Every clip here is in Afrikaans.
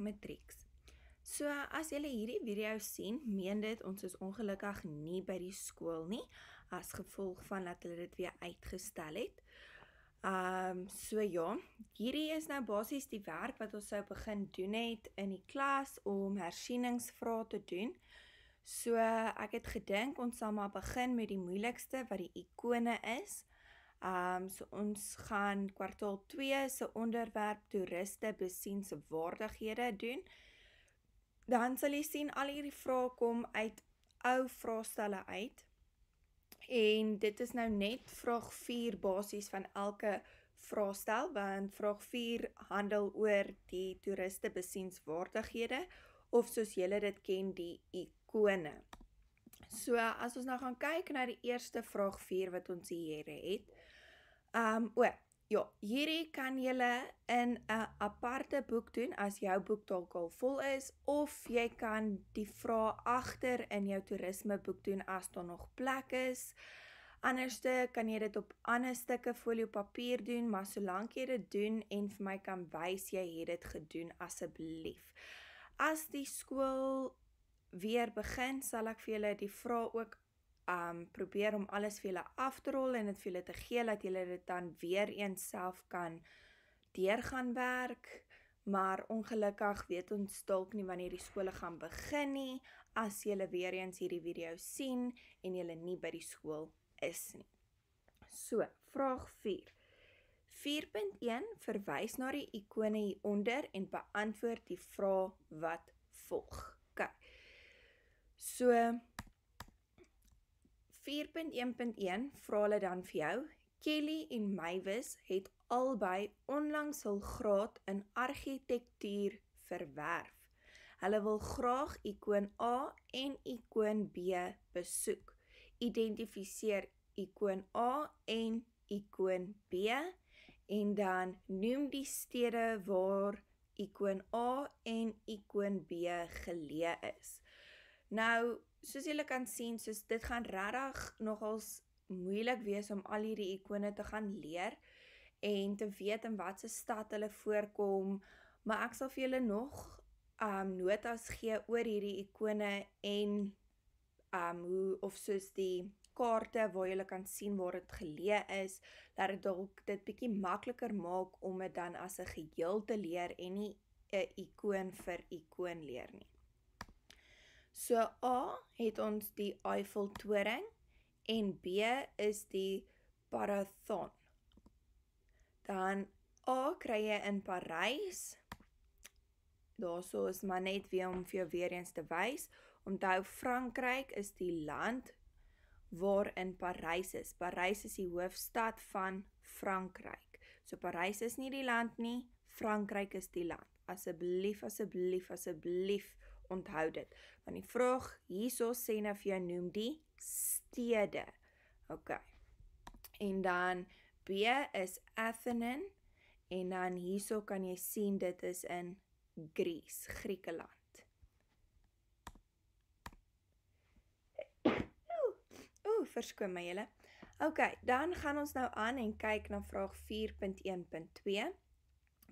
matriek. So as julle hierdie video sien, meen dit ons is ongelukkig nie by die skool nie as gevolg van dat hulle dit weer uitgestel het. Um so ja, hierdie is nou basies die werk wat ons sou begin doen het in die klas om hersieningsvrae te doen. So ek het gedink ons sal maar begin met die moeilikste wat die ikone is. Ehm um, so ons gaan kwartaal 2 se onderwerp toeriste besienswaardighede doen. Dan sal jy sien al hierdie vrae kom uit ou vraestelle uit. En dit is nou net vraag 4 basies van elke vraestel want vraag 4 handel oor die toeriste besienswaardighede of soos julle dit ken die ikone. So as ons nou gaan kyk na die eerste vraag 4 wat ons hier het. Ehm um, o, ja, hierdie kan jy in 'n aparte boek doen as jou boek dalk al vol is of jy kan die vrae agter in jou toerisme boek doen as daar nog plek is. Anderste kan jy dit op ander stukke folio papier doen, maar solank jy dit doen en vir my kan wys jy het dit gedoen asseblief. As die skool weer begin, sal ek vir julle die vrae ook um probeer om alles vir julle af te rol en dit vir julle te gee dat julle dit dan weer eens self kan deurgaan werk. Maar ongelukkig weet ons dalk nie wanneer die skole gaan begin nie as julle weer eens hierdie video sien en julle nie by die skool is nie. So, vraag 4. 4.1 verwys na die ikone hieronder en beantwoord die vraag wat volg. OK. So, 4.1.1 vra hulle dan vir jou. Kelly en Mywis het albei onlangs hul graad in argitektuur verwerf. Hulle wil graag ikoon A en ikoon B besoek. Identifiseer ikoon A en ikoon B en dan noem die stede waar ikoon A en ikoon B geleë is. Nou, soos julle kan sien, soos dit gaan regtig nogals moeilik wees om al hierdie ikone te gaan leer en te weet in watter stad hulle voorkom, maar ek sal vir julle nog um notas gee oor hierdie ikone en um hoe of soos die kaarte waar jy kan sien waar dit geleë is, dat dit dalk dit bietjie makliker maak om dit dan as 'n geheel te leer en nie 'n ikoon vir ikoon leer nie. So A het ons die Eiffel Toring en B is die Parathon. Dan A kry jy in Parys. Daarso is maar net weer om vir jou weer eens te wys. Onthou Frankryk is die land waar in Parys is. Parys is die hoofstad van Frankryk. So Parys is nie die land nie, Frankryk is die land. Asseblief, asseblief, asseblief. asseblief onthou dit want die vraag hierso sê nou vir jou noem die stede. OK. En dan B is Athenin en dan hierso kan jy sien dit is in Griekse, Griekeland. Ooh, ooh, verskoon my julle. OK, dan gaan ons nou aan en kyk na vraag 4.1.2.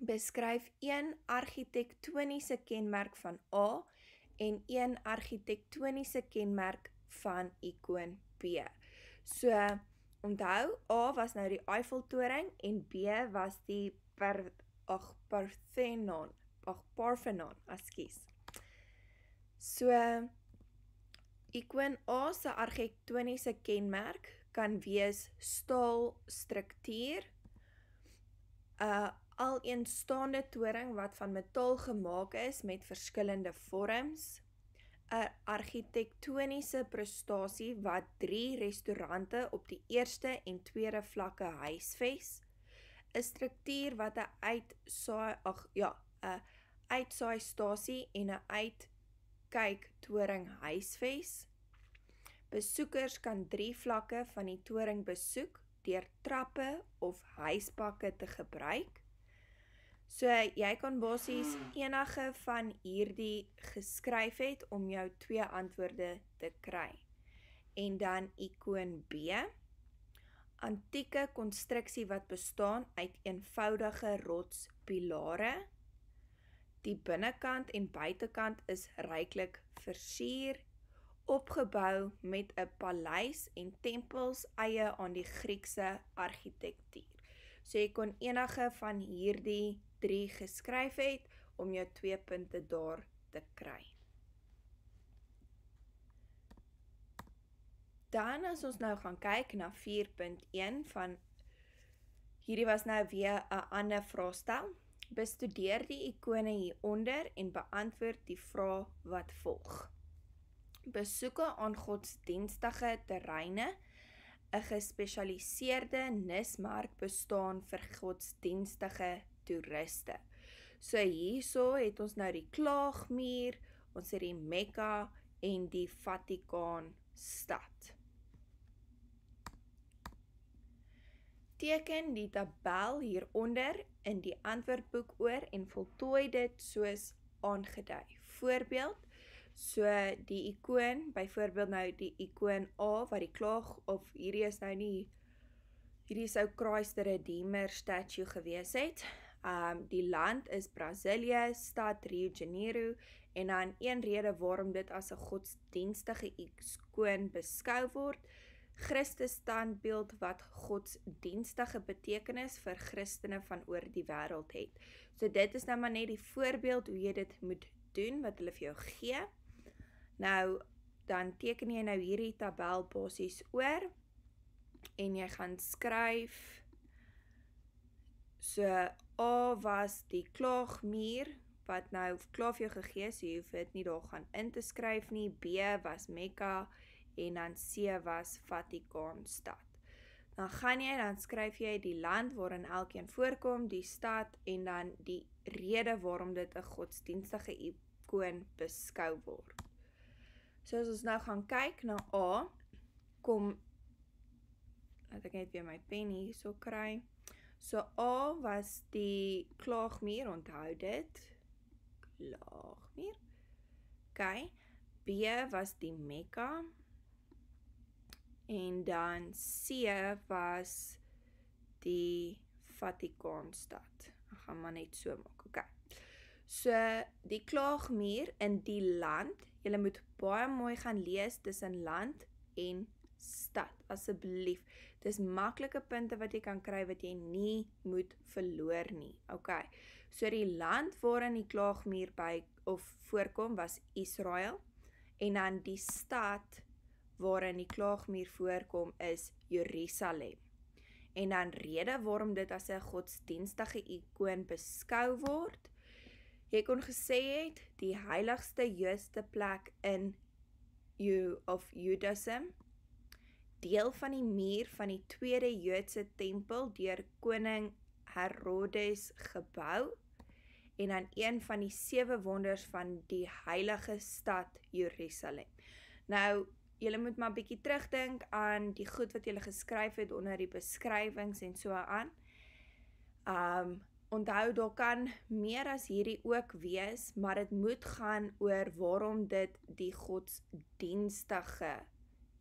Beskryf een argitektoniese kenmerk van A en een argitektoniese kenmerk van ikoon B. So onthou A was nou die Eiffeltoring en B was die per ag Parthenon, ag Parthenon, ekskuus. So ikoon A se argitektoniese kenmerk kan wees staal struktuur 'n uh, alleenstaande toring wat van metaal gemaak is met verskillende vorms, 'n argitektoniese prestasie wat 3 restaurante op die eerste en tweede vlakke huisves, 'n struktuur wat 'n uitsaai ag ja, 'n uitsaaistasie en 'n uitkyk toring huisves. Besoekers kan 3 vlakke van die toring besoek deur trappe of huisbakke te gebruik. So jy kan basies ah. enige van hierdie geskryf het om jou twee antwoorde te kry. En dan ikoon B. Antieke konstruksie wat bestaan uit eenvoudige rotspilare. Die binnekant en buitekant is ryklik versier, opgebou met 'n paleis en tempels eie aan die Griekse argitektuur. So jy kon enige van hierdie 3 geskryf het om jou 2 punte daar te kry. Dan as ons nou gaan kyk na 4.1 van hierdie was nou weer 'n ander vraestel. Bestudeer die ikone hieronder en beantwoord die vrae wat volg. Besoeke aan godsdienstige terreine 'n gespesialiseerde nismark bestaan vir godsdienstige toeriste. So hierso het ons nou die klaagmuur, ons het die Mekka en die Vatikaan stad. Teken die tabel hieronder in die antwoordboek oor en voltooi dit soos aangedui. Voorbeeld, so die ikoon, byvoorbeeld nou die ikoon A wat die klaag of hierdie is nou nie hierdie sou Christ the Redeemer statue gewees het. Um die land is Brasilia, stad Rio de Janeiro en dan een rede waarom dit as 'n godsdienstige ikoon beskou word, Christus standbeeld wat godsdienstige betekenis vir Christene van oor die wêreld het. So dit is nou maar net die voorbeeld hoe jy dit moet doen wat hulle vir jou gee. Nou dan teken jy nou hierdie tabel basies oor en jy gaan skryf So A was die klaagmuur wat nou klaar vir jou gegee is, so jy hoef dit nie daar gaan in te skryf nie. B was Mekka en dan C was Vatikaanstad. Dan gaan jy dan skryf jy die land waarin elkeen voorkom, die stad en dan die rede waarom dit 'n godsdienstige ikoon beskou word. So as ons nou gaan kyk na A, kom laat ek net weer my pen hierso kry. So A was die klaagmuur, onthou dit. Klaagmuur. OK. B was die Mekka. En dan C was die Vatikaanstad. Ek gaan maar net so maak. OK. So die klaagmuur in die land. Jy moet baie mooi gaan lees tussen land en stad asseblief. Dis maklike punte wat jy kan kry wat jy nie moet verloor nie. OK. So die land waarin die klaagmuur by of voorkom was Israel en dan die stad waarin die klaagmuur voorkom is Jerusalem. En dan rede waarom dit as 'n godsdienstige ikoon beskou word, jy kon gesê het die heiligste Joodse plek in you of Judaism deel van die muur van die tweede Joodse tempel deur koning Herodes gebou en dan een van die sewe wonders van die heilige stad Jerusalem. Nou, julle moet maar bietjie terugdink aan die goed wat julle geskryf het onder die beskrywings en so aan. Um onthou daar kan meer as hierdie ook wees, maar dit moet gaan oor waarom dit die godsdienstige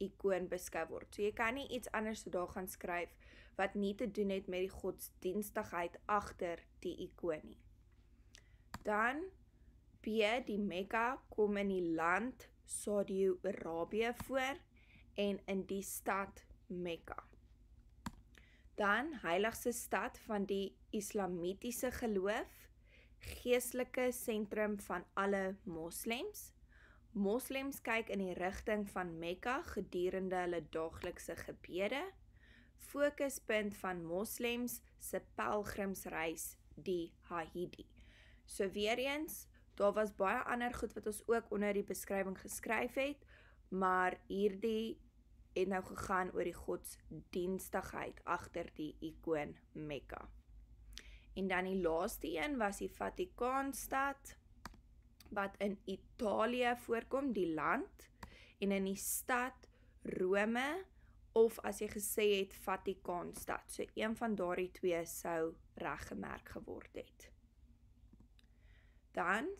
ikoon beskou word. So jy kan nie iets anders so daar gaan skryf wat nie te doen het met die godsdienstigheid agter die ikoon nie. Dan B die Mekka kom in die land Saudi-Arabië voor en in die stad Mekka. Dan heiligste stad van die islamitiese geloof, geestelike sentrum van alle moslems. Moslems kyk in die rigting van Mekka gedurende hulle daaglikse gebede. Fokuspunt van Moslems se pelgrimsreis die Hajji. So weer eens, daar was baie ander goed wat ons ook onder die beskrywing geskryf het, maar hierdie het nou gegaan oor die godsdienstigheid agter die ikoon Mekka. En dan die laaste een was die Vatikaanstad wat in Italië voorkom, die land en in die stad Rome of as jy gesê het Vatikaanstad. So een van daardie twee sou reggemerk geword het. Dan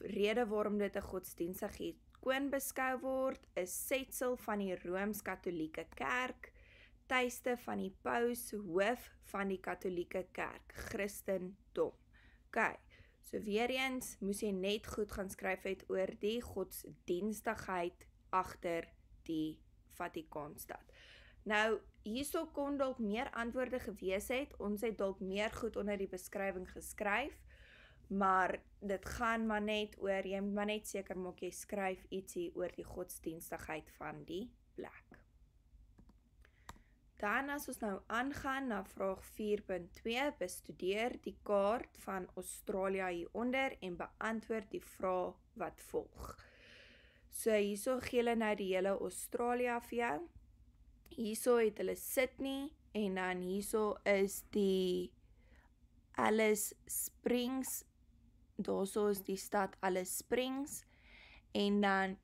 rede waarom dit 'n godsdienstige ikoon beskou word, is setsel van die Rooms-Katolieke Kerk, tuiste van die paus, hoof van die Katolieke Kerk, Christendom. Okay. So weer eens moes jy net goed gaan skryf uit oor die godsdienstigheid agter die Vatikaanstad. Nou hierso kon dalk meer antwoorde gewees het. Ons het dalk meer goed onder die beskrywing geskryf, maar dit gaan maar net oor jy moet maar net seker maak jy skryf ietsie oor die godsdienstigheid van die plek. Dan as ons nou aangaan na vraag 4.2, bestudeer die kaart van Australië hieronder en beantwoord die vrae wat volg. So hierso gee hulle nou die hele Australië vir jou. Ja. Hierso het hulle Sydney en dan hierso is die Alice Springs. Daarso is die stad Alice Springs en dan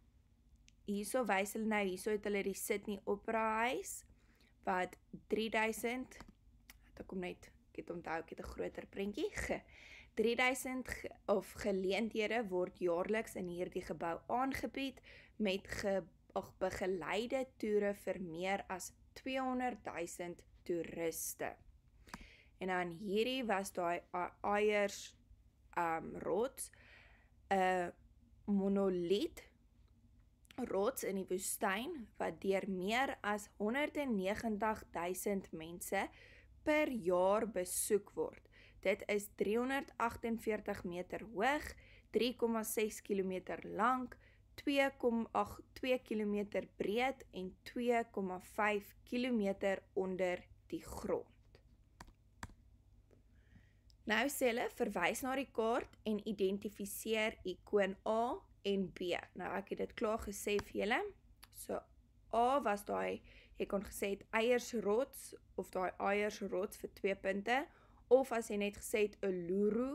hierso wys hulle nou hierso het hulle die Sydney Opera House wat 3000 het ek kom net ek het onthou ek het 'n groter prentjie ge 3000 of geleenthede word jaarliks in hierdie gebou aangebied met ge, ag begeleide toere vir meer as 200 000 toeriste. En dan hierdie was daai eiers ehm um, rots 'n eh, monoliet rots in die woestyn wat deur meer as 190 000 mense per jaar besoek word. Dit is 348 meter hoog, 3,6 km lank, 2,82 km breed en 2,5 km onder die grond. Nou sê hulle verwys na die kaart en identifiseer ikoon A en B. Nou ek het dit klaar gesê vir julle. So A was daai jy kon gesê het eiersrots of daai eiersrots vir 2 punte of as jy net gesê het 'n luru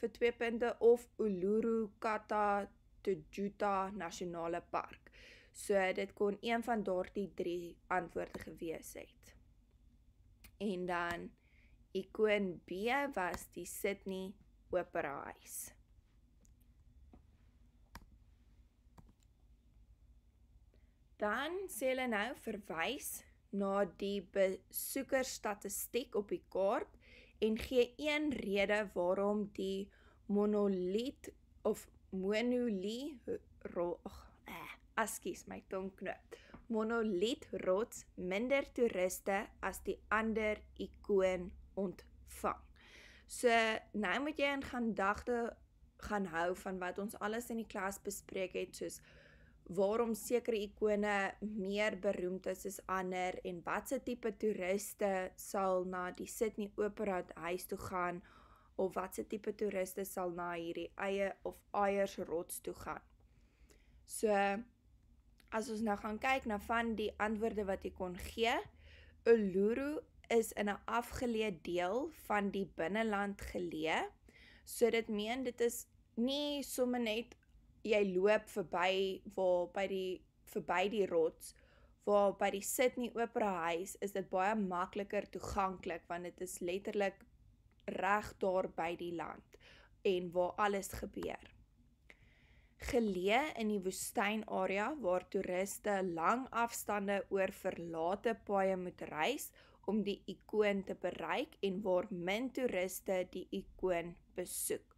vir 2 punte of Uluru Kata Tujuta Nasionale Park. So dit kon een van daardie 3 antwoorde gewees het. En dan ikoon B was die Sydney Opera House. dan sê hulle nou verwys na die besoekerstatistiek op die kaart en gee een rede waarom die monoliet of monolie ag eh, askies my tong knoop monoliet rots minder toeriste as die ander ikoon ontvang so nou moet jy in gedagte gaan hou van wat ons alles in die klas bespreek het soos waarom sekere ikone meer beroemd is as ander en wat se tipe toeriste sal na die Sydney Opera huis toe gaan of wat se tipe toeriste sal na hierdie eie of eiers rots toe gaan. So as ons nou gaan kyk na van die antwoorde wat jy kon gee, Uluru is in 'n afgeleë deel van die binneland geleë. So dit meen dit is nie sommer net jy loop verby waar by die verby die rots waar by die Sydney Opera huis is dit baie makliker toeganklik want dit is letterlik reg daar by die land en waar alles gebeur. Geleë in die woestynarea waar toeriste lang afstande oor verlate paaie moet reis om die ikoon te bereik en waar min toeriste die ikoon besoek.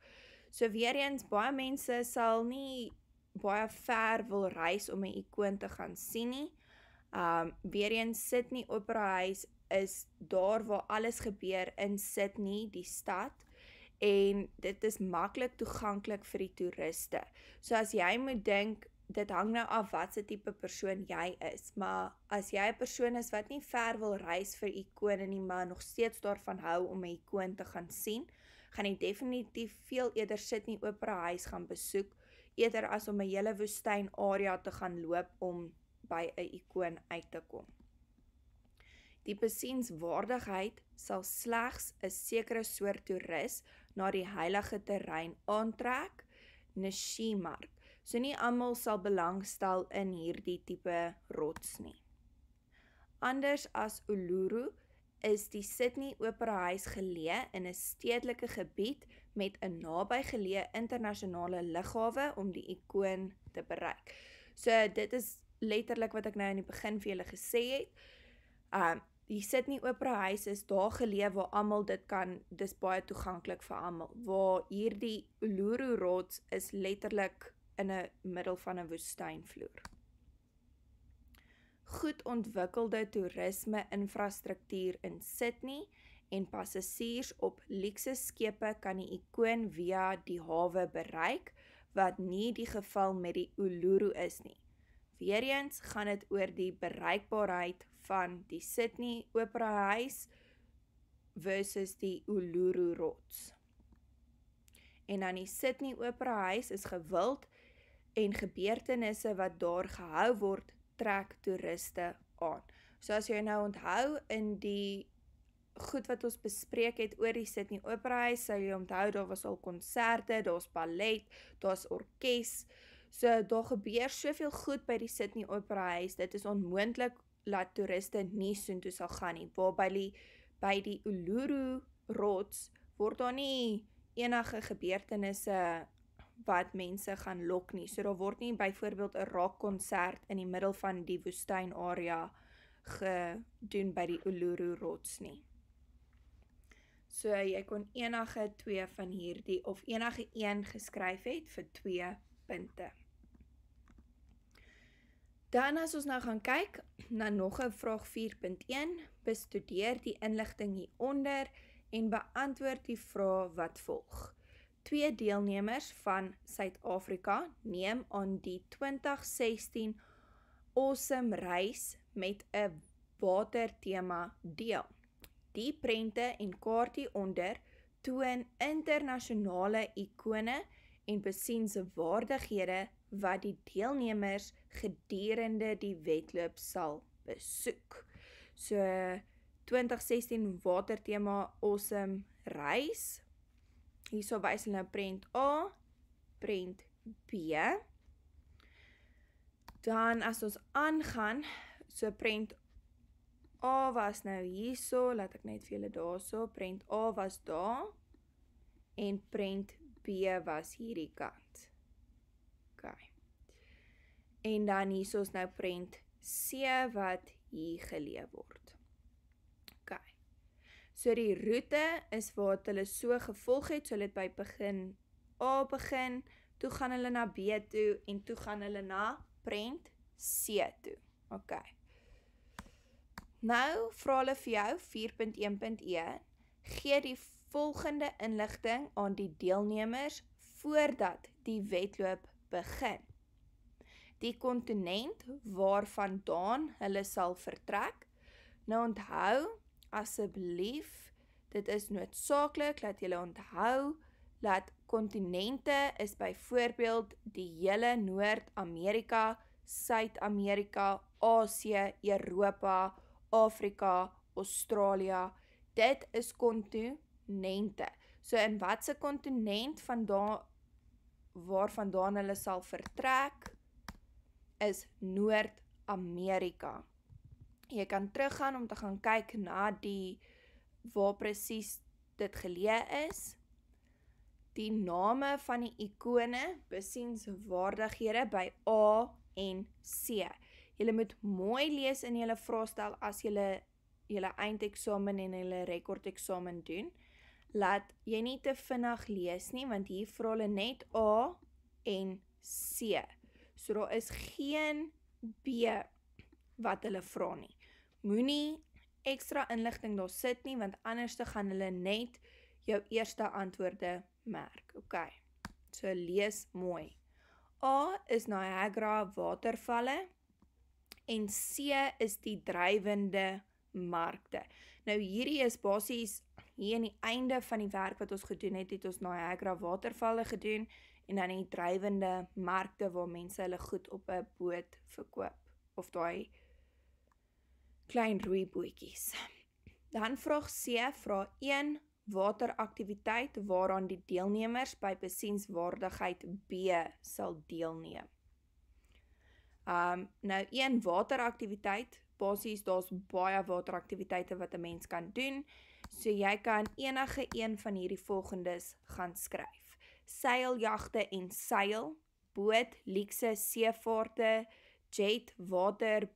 So weer eens baie mense sal nie baie ver wil reis om 'n ikoon te gaan sien nie. Um weer eens sit nie op 'n huis is daar waar alles gebeur in sit nie die stad en dit is maklik toeganklik vir die toeriste. So as jy moet dink Dit hang nou af watse tipe persoon jy is, maar as jy 'n persoon is wat nie ver wil reis vir ikone nie, maar nog steeds daarvan hou om 'n ikoon te gaan sien, gaan ek definitief veel eerder sit nie oop by huis gaan besoek eerder as om 'n hele woestyn area te gaan loop om by 'n ikoon uit te kom. Die besienswaardigheid sal slegs 'n sekere soort toerus na die heilige terrein aantrek, Neshimark. So nie almal sal belangstel in hierdie tipe rots nie. Anders as Uluru is die Sydney Opera House geleë in 'n stedelike gebied met 'n nabygeleë internasionale lughawe om die ikoon te bereik. So dit is letterlik wat ek nou aan die begin vir julle gesê het. Um die Sydney Opera House is daar geleë waar almal dit kan dis baie toeganklik vir almal. Waar hierdie Uluru rots is letterlik in 'n middel van 'n woestynvloer goed ontwikkelde toerisme-infrastruktuur in Sydney en passasiers op luukse skepe kan die ikoon via die hawe bereik wat nie die geval met die Uluru is nie. Weereens gaan dit oor die bereikbaarheid van die Sydney Opera House versus die Uluru rots. En dan die Sydney Opera House is gewild en gebeurtenisse wat daar gehou word trek toeriste aan. So as jy nou onthou in die goed wat ons bespreek het oor die Sydney Opera House, sal jy onthou daar was al konserte, daar's ballet, daar's orkes. So daar gebeur soveel goed by die Sydney Opera House. Dit is onmoontlik dat toeriste nie soontoe sal gaan nie. Waar by die by die Uluru rots word daar nie enige gebeurtenisse wat mense gaan lok nie. So daar word nie byvoorbeeld 'n rockkonsert in die middel van die woestynarea gedoen by die Uluru rots nie. So jy kon enige twee van hierdie of enige een geskryf het vir 2 punte. Dan as ons nou gaan kyk na nog 'n vraag 4.1, bestudeer die inligting hieronder en beantwoord die vrae wat volg twee deelnemers van Suid-Afrika neem aan die 2016 Awesome Reis met 'n watertema deel. Die prente en kaartie onder toon internasionale ikone en besiense waardighede wat die deelnemers gedurende die wedloop sal besoek. So 2016 watertema Awesome Reis Hierso wys hulle nou prent A, prent B. Dan as ons aangaan, so prent A was nou hierso, laat ek net vir julle daarso, prent A was daar en prent B was hierdie kant. OK. En dan hierso is nou prent C wat hier geleë word. So die roete is wat hulle so gevolg het, so hulle het by begin A begin, toe gaan hulle na B toe en toe gaan hulle na prent C toe. OK. Nou vra hulle vir jou 4.1.1 e, gee die volgende inligting aan die deelnemers voordat die wedloop begin. Die kontinent waarvandaan hulle sal vertrek. Nou onthou asseblief dit is noodsaaklik dat jy onthou dat kontinente is byvoorbeeld die hele Noord-Amerika, Suid-Amerika, Asië, Europa, Afrika, Australië. Dit is kontinente. So in watter kontinent vandaan waarvandaan hulle sal vertrek is Noord-Amerika. Amerika jy kan teruggaan om te gaan kyk na die waar presies dit geleë is. Die name van die ikone besienswaardighede by A en C. Jy moet mooi lees in jou vraestel as jy jou eindeksamen en jou rekordeksamen doen. Laat jy nie te vinnig lees nie want hier vra hulle net A en C. So daar is geen B wat hulle vra nie moenie ekstra inligting daar sit nie want anders te gaan hulle net jou eerste antwoorde merk. OK. So lees mooi. A is Niagara watervalle en C is die drywende markte. Nou hierdie is basies hier aan die einde van die werk wat ons gedoen het, het ons Niagara watervalle gedoen en dan die drywende markte waar mense hulle goed op 'n boot verkoop of daai klein roeibootjies. Dan vraag C vra 1 wateraktiwiteit waaraan die deelnemers by besienswaardigheid B sal deelneem. Um nou een wateraktiwiteit, basies daar's baie wateraktiwiteite wat 'n mens kan doen. So jy kan enige een van hierdie volgendes gaan skryf: seiljagte en seil, boot, leekse seevaarte, jet, water,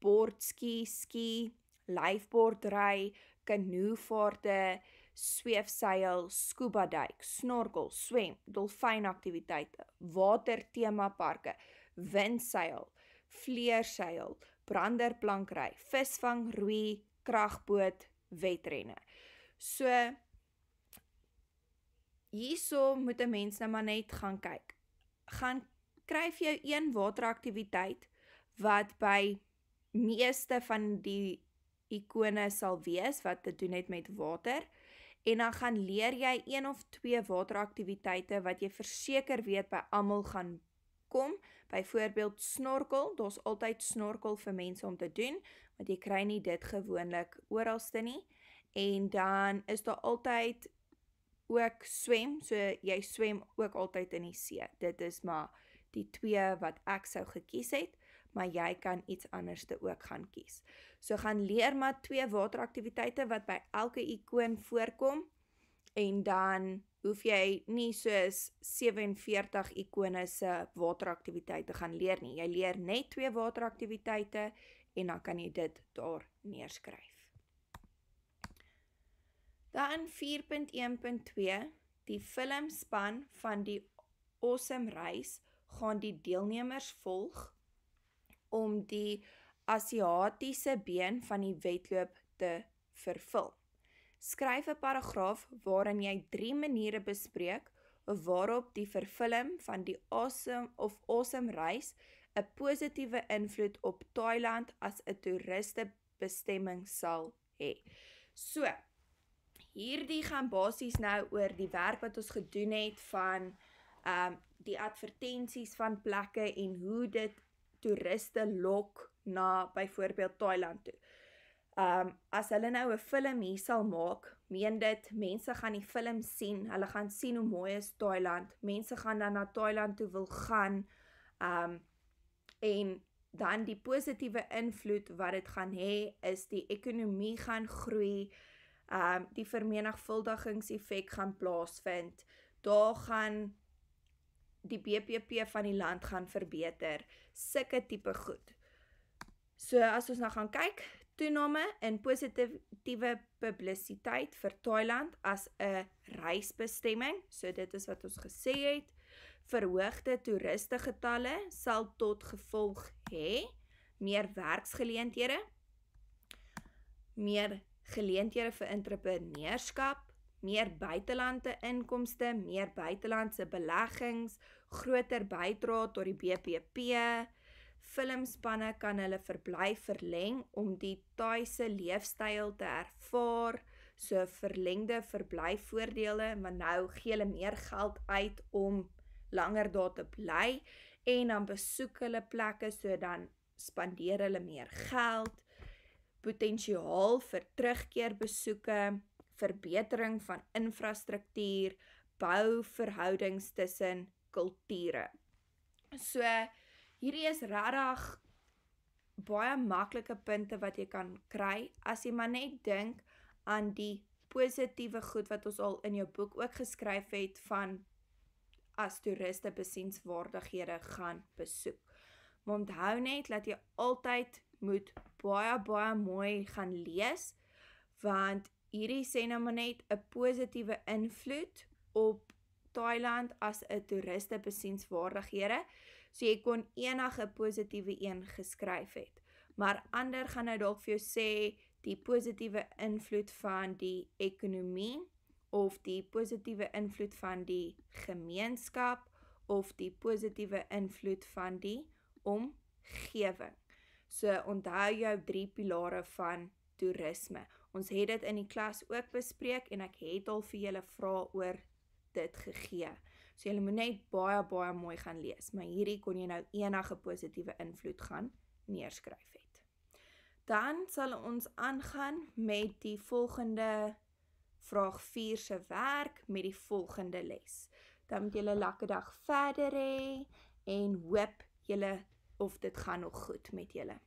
bordski, ski, lifeboard ry, kanoevaarte, sweefseil, scuba duik, snorkel, swem, dolfynaktiwiteite, watertemaparke, windseil, vleerseil, branderplankry, visvang, roei, kragboot, wetrenne. So hierso moet 'n mens nou maar net gaan kyk. Gaan kry jy een wateraktiwiteit wat by meeste van die ikone sal wees wat te doen het met water. En dan gaan leer jy een of twee wateraktiwiteite wat jy verseker weet by almal gaan kom. Byvoorbeeld snorkel, daar's altyd snorkel vir mense om te doen, want jy kry nie dit gewoonlik oralste nie. En dan is daar altyd ook swem, so jy swem ook altyd in die see. Dit is maar die twee wat ek sou gekies het maar jy kan iets anders te ook gaan kies. So gaan leer maar twee wateraktiwiteite wat by elke ikoon voorkom en dan hoef jy nie soos 47 ikone se wateraktiwiteite gaan leer nie. Jy leer net twee wateraktiwiteite en dan kan jy dit daar neerskryf. Dan 4.1.2 die filmspan van die Awesome Reis gaan die deelnemers volg om die asiatiese been van die wedloop te vervul. Skryf 'n paragraaf waarin jy drie maniere bespreek waarop die vervulling van die awesome of awesome reis 'n positiewe invloed op Thailand as 'n toeristebestemming sal hê. So, hierdie gaan basies nou oor die werk wat ons gedoen het van ehm um, die advertensies van plekke en hoe dit toeriste lok na byvoorbeeld Thailand toe. Ehm um, as hulle nou 'n film hier sal maak, meen dit mense gaan die film sien, hulle gaan sien hoe mooi is Thailand. Mense gaan dan na Thailand toe wil gaan. Ehm um, en dan die positiewe invloed wat dit gaan hê is die ekonomie gaan groei. Ehm um, die vermenigvuldigingseffek gaan plaasvind. Daar gaan die BBP van die land gaan verbeter, sulke tipe goed. So as ons nou gaan kyk, toename in positiewe publisiteit vir Thailand as 'n reisbestemming, so dit is wat ons gesê het, verhoogde toeristegetalle sal tot gevolg hê meer werksgeleenthede, meer geleenthede vir entrepreneurskap, meer buitelandse inkomste, meer buitelandse beleggings, groter bydrae tot die BBP. Filmspanne kan hulle verblyf verleng om die tuise leefstyl te ervaar, so verlengde verblyfvoordele, maar nou gee hulle meer geld uit om langer daar te bly en dan besoek hulle plekke so dan spandeer hulle meer geld potensiaal vir terugkeer besoeke verbetering van infrastruktuur, bou verhoudings tussen kulture. So hierdie is regtig baie maklike punte wat jy kan kry as jy maar net dink aan die positiewe goed wat ons al in jou boek ook geskryf het van as toeriste besienswaardighede gaan besoek. Maar onthou net dat jy altyd moet baie baie mooi gaan lees want hierdie sê nou maar net 'n positiewe invloed op Thailand as 'n toeriste besienswaardighede. So jy kon enige positiewe een geskryf het. Maar ander gaan nou dalk vir jou sê die positiewe invloed van die ekonomie of die positiewe invloed van die gemeenskap of die positiewe invloed van die omgewing. So onthou jou drie pilare van toerisme. Ons het dit in die klas ook bespreek en ek het al vir julle vrae oor dit gegee. So julle moet net baie baie mooi gaan lees, maar hierdie kon jy nou enige positiewe invloed gaan neerskryf het. Dan sal ons aangaan met die volgende vraag 4 se werk met die volgende les. Dan moet julle 'n lekker dag verder hê en hoop julle of dit gaan nog goed met julle.